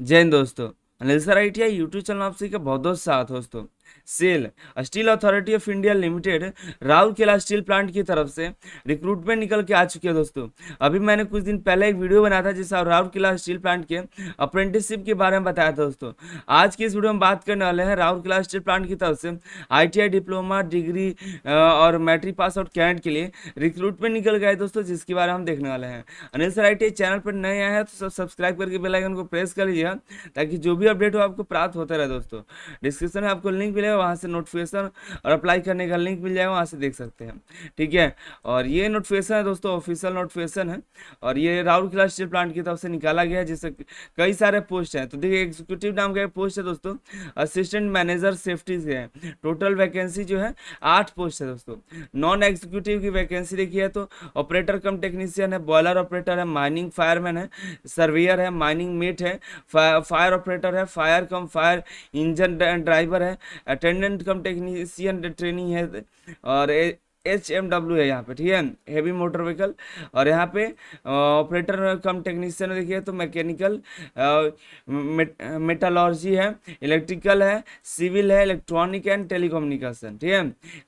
जय हिंद दोस्तों Anil sir I T I YouTube channel आपसे का बहुत बहुत साथ दोस्तों SAIL steel authority of India limited Rourkela steel plant की तरफ से रिक्रूटमेंट निकल के आ चुके हैं दोस्तों अभी मैंने कुछ दिन पहले एक वीडियो बनाया था जिसमें राउरकेला स्टील प्लांट के अप्रेंटिसशिप के बारे में बताया था दोस्तों आज की इस वीडियो में बात करने वाले हैं राउरकेला स्टील प्लांट की तरफ से आई डिप्लोमा डिग्री और मैट्रिक पास आउट कैंडिडेट के लिए रिक्रूटमेंट निकल गए दोस्तों जिसके बारे में हम देखने वाले हैं अनिल सर आई चैनल पर नए आए हैं तो सब सब्सक्राइब करके बेलाइकन को प्रेस कर लीजिएगा ताकि जो भी अपडेट हो आपको प्राप्त होता रहे दोस्तों डिस्क्रिप्शन में आपको लिंक मिलेगा वहाँ से नोटिफिकेशन और अप्लाई करने का लिंक मिल जाएगा वहाँ से देख सकते हैं ठीक है और ये नोटिफिकेशन है दोस्तों ऑफिशियल नोटिफिकेशन है और ये राहुल राउरकेला स्टील प्लांट की तरफ से निकाला गया है जिससे कई सारे पोस्ट हैं तो देखिए एग्जीक्यूटिव नाम का एक पोस्ट है दोस्तों असिस्टेंट मैनेजर सेफ्टी से हैं टोटल वैकेंसी जो है आठ पोस्ट है दोस्तों नॉन एग्जीक्यूटिव की वैकेंसी देखी है तो ऑपरेटर कम टेक्नीशियन है बॉयलर ऑपरेटर है माइनिंग फायरमैन है सर्वेयर है माइनिंग मेट है फायर ऑपरेटर है fire cum fire engine driver है अटेंडेंट कम टेक्नीसियन ट्रेनिंग है और एच एम डब्ल्यू है यहाँ पे ठीक है हेवी मोटर व्हीकल और यहाँ पे ऑपरेटर कम टेक्नीशियन देखिए तो मैकेनिकल मेटालॉजी है इलेक्ट्रिकल है सिविल है इलेक्ट्रॉनिक एंड टेलीकोम्युनिकेशन ठीक है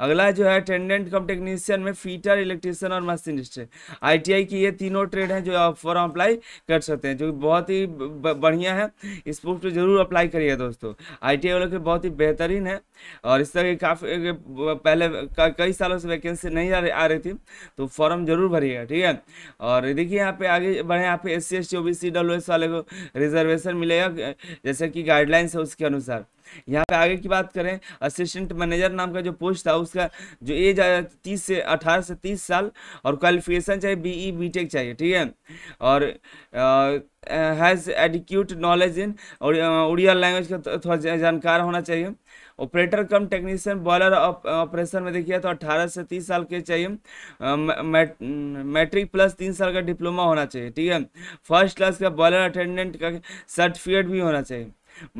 अगला जो है अटेंडेंट कम टेक्नीशियन में फीटर इलेक्ट्रिशियन और मशीनिस्ट आई टी आई की ये तीनों ट्रेड हैं जो फॉर्म अप्लाई कर सकते हैं जो कि बहुत ही बढ़िया है इस पोस्ट पर जरूर अप्लाई करिए दोस्तों आई टी आई वालों के बहुत ही बेहतरीन है और इस तरह काफ़ी पहले कई सालों से वैकेंसी नहीं आ रही आ रही थी तो फॉर्म जरूर भरिएगा ठीक है और देखिए यहाँ पे आगे बढ़े यहाँ पे S C S T O B C W S वाले को रिजर्वेशन मिलेगा जैसे कि गाइडलाइंस है उसके अनुसार यहाँ पे आगे की बात करें असिस्टेंट मैनेजर नाम का जो पोस्ट था उसका जो एज आया तीस से अठारह से तीस साल और क्वालिफिकेशन चाहिए बीई बीटेक e, चाहिए ठीक है और has adequate knowledge in Oriya language का तो थोड़ा जानकार होना चाहिए operator cum technician boiler operation में देखिए तो 18 से 30 साल के चाहिए मैट्रिक प्लस तीन साल का डिप्लोमा होना चाहिए ठीक है फर्स्ट क्लास का बॉयलर अटेंडेंट का सर्टिफिकेट भी होना चाहिए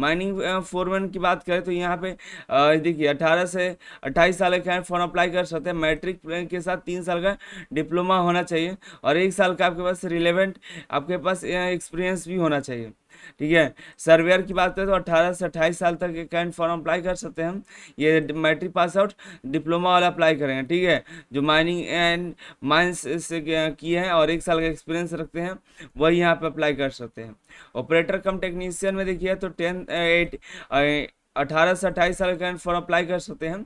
माइनिंग फोरमैन uh, की बात करें तो यहाँ पे देखिए अठारह से अट्ठाईस साल का फॉर्म अप्लाई कर सकते हैं मैट्रिक के साथ तीन साल का डिप्लोमा होना चाहिए और एक साल का आपके पास रिलेवेंट आपके पास एक्सपीरियंस भी होना चाहिए ठीक है सर्वेयर की बात करें तो अट्ठारह से अट्ठाईस साल तक के कैंट फॉर्म अप्लाई कर सकते हैं हम ये मैट्रिक पास आउट डिप्लोमा वाला अप्लाई करेंगे ठीक है जो माइनिंग एंड माइंस से किए हैं और एक साल का एक्सपीरियंस रखते हैं वही यहाँ पर अप्लाई कर सकते हैं ऑपरेटर कम टेक्नीसियन में देखिए तो टेन एट अठारह से अट्ठाईस साल का फॉर्म अप्लाई कर सकते हैं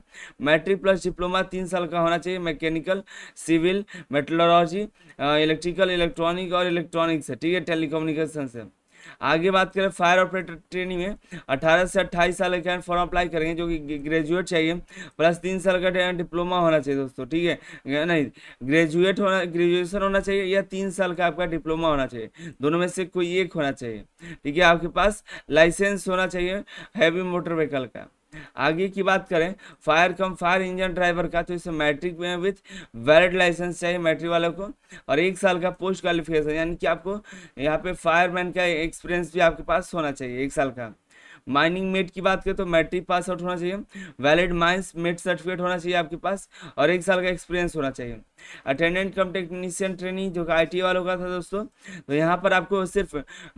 मैट्रिक प्लस डिप्लोमा तीन साल का होना चाहिए mechanical civil metrology electrical electronic और इलेक्ट्रॉनिक्स है ठीक है टेलीकम्युनिकेशन से आगे बात करें फायर ऑपरेटर ट्रेनिंग में अठारह से अट्ठाईस साल के फॉर्म अप्लाई करेंगे जो कि ग्रेजुएट चाहिए प्लस तीन साल का डिप्लोमा होना चाहिए दोस्तों ठीक है नहीं ग्रेजुएट होना ग्रेजुएशन होना चाहिए या तीन साल का आपका डिप्लोमा होना चाहिए दोनों में से कोई एक होना चाहिए ठीक है आपके पास लाइसेंस होना चाहिए हैवी मोटर व्हीकल का आगे की बात करें fire cum fire engine driver का तो इसे मैट्रिक में विथ वैलिड लाइसेंस चाहिए मैट्रिक वालों को और एक साल का पोस्ट क्वालिफिकेशन यानी कि आपको यहाँ पे फायरमैन का एक्सपीरियंस भी आपके पास होना चाहिए एक साल का माइनिंग मेट की बात करें तो मैट्रिक पास आउट होना चाहिए वैलिड माइंस मेट सर्टिफिकेट होना चाहिए आपके पास और एक साल का एक्सपीरियंस होना चाहिए अटेंडेंट कम टेक्नीशियन ट्रेनिंग जो आई वालों का था दोस्तों तो यहाँ पर आपको सिर्फ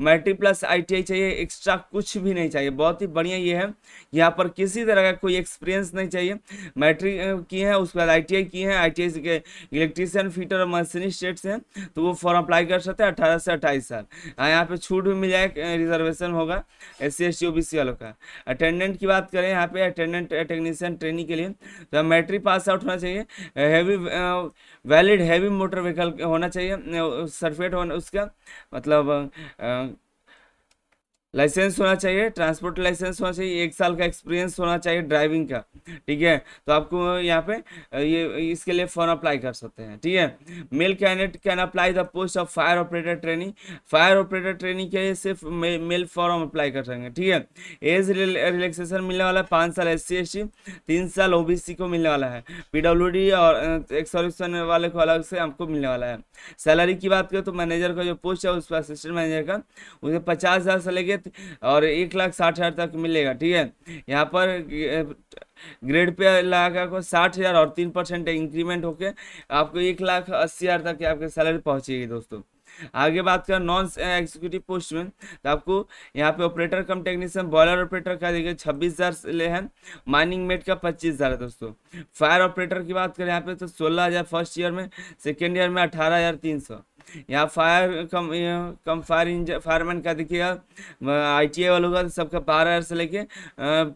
मैट्रिक प्लस आई चाहिए एक्स्ट्रा कुछ भी नहीं चाहिए बहुत ही बढ़िया ये है यहाँ पर किसी तरह का कोई एक्सपीरियंस नहीं चाहिए मैट्रिक की है उसके बाद आई की है आई के इलेक्ट्रीशियन फीटर और मशीनी स्टेट्स हैं तो वो फॉर्म अप्लाई कर सकते हैं अठारह से अट्ठाईस साल हाँ, यहाँ पर छूट भी मिल जाएगा रिजर्वेशन होगा एस सी एस टी वालों का अटेंडेंट की बात करें यहाँ पर अटेंडेंट टेक्नीशियन ट्रेनिंग के लिए तो मैट्रिक पास आउट होना चाहिए heavy valid heavy motor vehicle होना चाहिए सरफेट होना उसका मतलब लाइसेंस होना चाहिए ट्रांसपोर्ट लाइसेंस होना चाहिए एक साल का एक्सपीरियंस होना चाहिए ड्राइविंग का ठीक है तो आपको यहाँ पे ये इसके लिए फॉर्म अप्लाई कर सकते हैं ठीक है male candidate can apply the post of fire operator training fire operator training के लिए सिर्फ मेल फॉर्म अप्लाई कर सकेंगे ठीक है एज रिलैक्सेशन मिलने वाला है पाँच साल एस सी तीन साल ओ को मिलने वाला है पी और एक्सॉल्यूशन वाले को अलग से आपको मिलने वाला है सैलरी की बात करें तो मैनेजर का जो पोस्ट है उस पर असिस्टेंट मैनेजर का उसे पचास हज़ार से लेके है और एक लाख साठ हज़ार तक मिलेगा ठीक है यहाँ पर ग्रेड पे लगा को साठ हज़ार और तीन परसेंट इंक्रीमेंट होके आपको एक लाख अस्सी हज़ार तक आपके सैलरी पहुँचेगी दोस्तों आगे बात करें नॉन एग्जीक्यूटिव पोस्ट में तो आपको यहाँ पे operator cum technician boiler operator का देखिए छब्बीस हज़ार ले हैं माइनिंग मेट का पच्चीस हज़ार है दोस्तों फायर ऑपरेटर की बात करें यहाँ पे तो सोलह हज़ार फर्स्ट ईयर में सेकेंड ईयर में अठारह हज़ार तीन सौ यहाँ fire cum cum fire engine fireman का देखिएगा आई टी आई वालों का सबका बारह हज़ार से लेके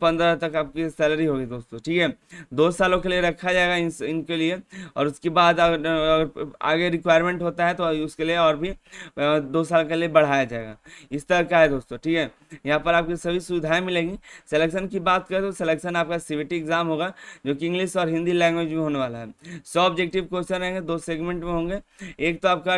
पंद्रह तक आपकी सैलरी होगी दोस्तों ठीक है दो सालों के लिए रखा जाएगा इन इनके लिए और उसके बाद अगर, आगे रिक्वायरमेंट होता है तो उसके लिए और भी दो साल के लिए बढ़ाया जाएगा इस तरह का है दोस्तों ठीक है यहाँ पर आपकी सभी सुविधाएँ मिलेंगी सलेक्शन की बात करें तो सलेक्शन आपका सी एग्ज़ाम होगा जो कि इंग्लिश और हिंदी लैंग्वेज में होने वाला है सौ ऑब्जेक्टिव क्वेश्चन रहेंगे दो सेगमेंट में होंगे एक तो आपका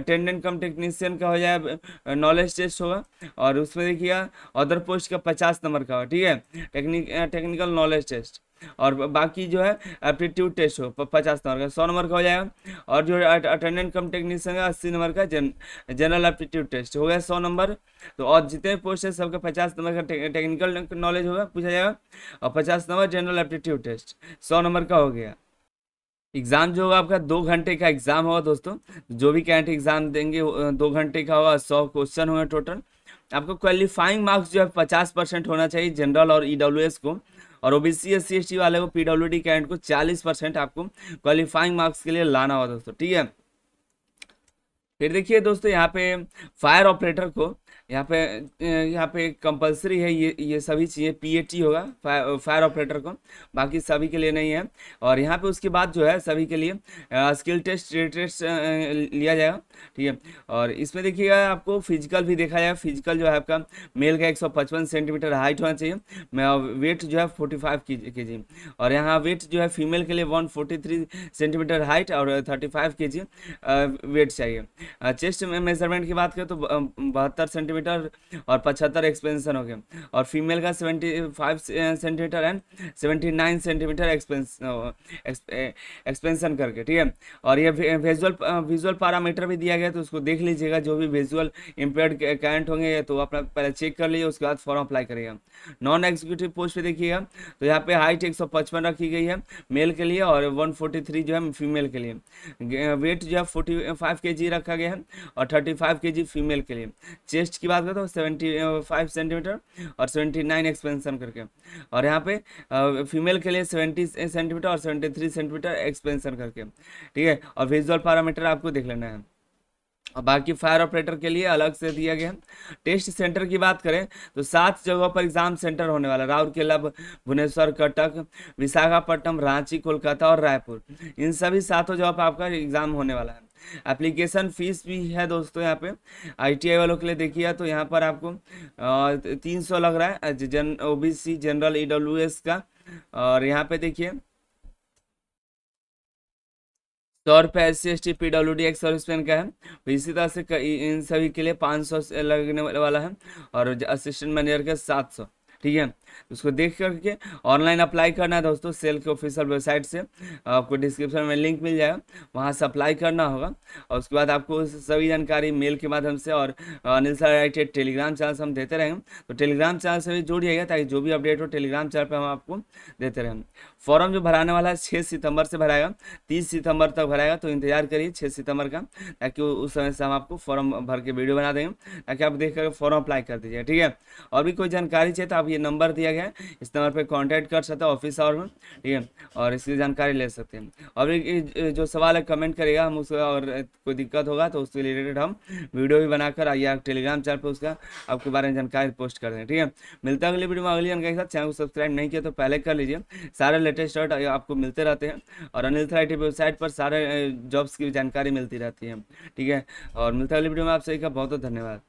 अटेंडेंट कम टेक्नीसियन का हो जाए नॉलेज टेस्ट होगा और उसमें देखिएगा अदर पोस्ट का पचास नंबर का होगा ठीक है टेक्निक टेक्निकल नॉलेज टेस्ट और बाकी जो है एप्टीट्यूड टेस्ट हो पचास नंबर का सौ नंबर का हो जाएगा और जो अटेंडेंट कम टेक्नीशियन का अस्सी नंबर का जन, जनरल एप्टीट्यूड टेस्ट हो गया सौ नंबर तो और जितने पोस्ट है सबका पचास नंबर का टेक्निकल नॉलेज होगा पूछा जाएगा और पचास नंबर जनरल एप्टीट्यूड टेस्ट सौ नंबर का हो गया एग्ज़ाम जो होगा आपका दो घंटे का एग्ज़ाम होगा दोस्तों जो भी कैंट एग्ज़ाम देंगे दो घंटे का होगा सौ क्वेश्चन होगा टोटल आपको क्वालिफाइंग मार्क्स जो है पचास परसेंट होना चाहिए जनरल और ई e को और O B C S C S T वाले को पी डब्ल्यू डी कैंट को चालीस परसेंट आपको क्वालिफाइंग मार्क्स के लिए लाना होगा दोस्तों ठीक है फिर देखिए दोस्तों यहाँ पे फायर ऑपरेटर को यहाँ पे यहाँ पे कंपलसरी है ये ये सभी चीज़ें पीएटी होगा फायर ऑपरेटर को बाकी सभी के लिए नहीं है और यहाँ पे उसके बाद जो है सभी के लिए स्किल टेस्ट टेस्ट लिया जाएगा ठीक है और इसमें देखिएगा आपको फिजिकल भी देखा जाएगा फिजिकल जो है आपका मेल का 155 सेंटीमीटर हाइट होना चाहिए वेट जो है फोर्टी फाइव और यहाँ वेट जो है फीमेल के लिए वन सेंटीमीटर हाइट और थर्टी फाइव वेट चाहिए चेस्ट में मेजरमेंट की बात करें तो बहत्तर सेंटीमीटर सेंटीमीटर और पचहत्तर एक्सपेंशन हो गए और फीमेल का seventy five centimetre and seventy nine centimetre expansion करके ठीक है और ये विजुअल विजुअल पैरामीटर भी दिया गया तो उसको देख लीजिएगा जो भी विजुअल इम्पेयर कैंट होंगे तो अपना पहले चेक कर लीजिए उसके बाद फॉर्म अप्लाई करिएगा नॉन एग्जीक्यूटिव पोस्ट पर देखिएगा तो यहाँ पे हाइट एक रखी गई है मेल के लिए और वन जो है फीमेल के लिए वेट जो है 45 केजी रखा गया है और 35 केजी फीमेल के लिए चेस्ट की बात करता हूँ सेवेंटी फाइव सेंटीमीटर और सेवेंटी नाइन एक्सपेंसन करके और यहाँ पे फीमेल के लिए सेवेंटी सेंटीमीटर और सेवेंटी थ्री सेंटीमीटर एक्सपेंसन करके ठीक है और विजुअल पैरामीटर आपको देख लेना है और बाकी फायर ऑपरेटर के लिए अलग से दिया गया टेस्ट सेंटर की बात करें तो सात जगहों पर एग्जाम सेंटर होने वाला राउरकेला भुवनेश्वर कटक विशाखापट्टनम रांची कोलकाता और रायपुर इन सभी सातों जगह पर आपका एग्जाम होने वाला है एप्लीकेशन फ़ीस भी है दोस्तों यहाँ पे आईटीआई वालों के लिए देखिए तो यहाँ पर आपको तीन सौ लग रहा है जन ओ जनरल ई का और यहाँ पे देखिए सौ रुपये S C S T P W D ex serviceman का है इसी तरह से इन सभी के लिए पाँच सौ लगने वाला है और असिस्टेंट मैनेजर के सात सौ ठीक है उसको देख करके ऑनलाइन अप्लाई करना है दोस्तों सेल के ऑफिशियल वेबसाइट से आपको डिस्क्रिप्शन में लिंक मिल जाएगा वहाँ से अप्लाई करना होगा और उसके बाद आपको सभी जानकारी मेल के माध्यम से और Anil sir related telegram channel से हम देते रहेंगे तो टेलीग्राम चैनल से भी जाएगा ताकि जो भी अपडेट हो टेलीग्राम चैनल पर हम आपको देते रहें फॉर्म जो भराने वाला है छः सितंबर से भराएगा तीस सितंबर तक भराएगा तो इंतजार करिए छः सितंबर का ताकि उस समय से हम आपको फॉर्म भर के वीडियो बना देंगे ताकि आप देख कर फॉर्म अप्लाई कर दीजिए ठीक है और भी कोई जानकारी चाहिए तो आप ये नंबर दिए दिया गया है इस नंबर पर कॉन्टैक्ट कर सकते हैं ऑफिस आवर में ठीक है और इसकी जानकारी ले सकते हैं और जो सवाल है कमेंट करेगा हम उसका और कोई दिक्कत होगा तो उसके रिलेटेड हम वीडियो भी बनाकर या टेलीग्राम चैनल पर उसका आपके बारे में जानकारी पोस्ट कर दें ठीक है मिलता है अगली वीडियो में अगली जानकारी के साथ चैनल को सब्सक्राइब नहीं किया तो पहले कर लीजिए सारे लेटेस्ट शर्ट आपको मिलते रहते हैं और अनिल थ्राइटी वेबसाइट पर सारे जॉब्स की जानकारी मिलती रहती है ठीक है और मिलता है अगली वीडियो में आप सभी का बहुत बहुत धन्यवाद